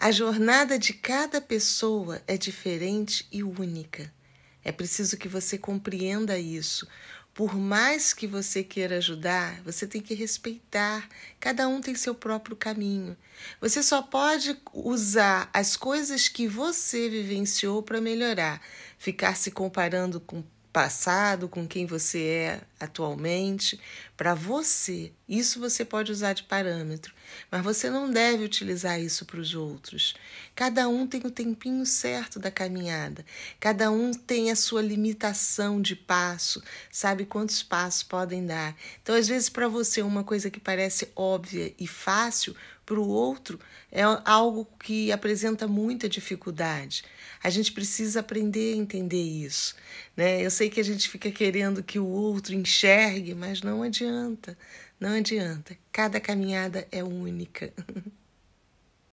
A jornada de cada pessoa é diferente e única. É preciso que você compreenda isso. Por mais que você queira ajudar, você tem que respeitar. Cada um tem seu próprio caminho. Você só pode usar as coisas que você vivenciou para melhorar. Ficar se comparando com passado, com quem você é atualmente, para você. Isso você pode usar de parâmetro, mas você não deve utilizar isso para os outros. Cada um tem o tempinho certo da caminhada, cada um tem a sua limitação de passo, sabe quantos passos podem dar. Então, às vezes, para você, uma coisa que parece óbvia e fácil, para o outro é algo que apresenta muita dificuldade. A gente precisa aprender a entender isso. Né? Eu sei que a gente fica querendo que o outro enxergue, mas não adianta. Não adianta. Cada caminhada é única.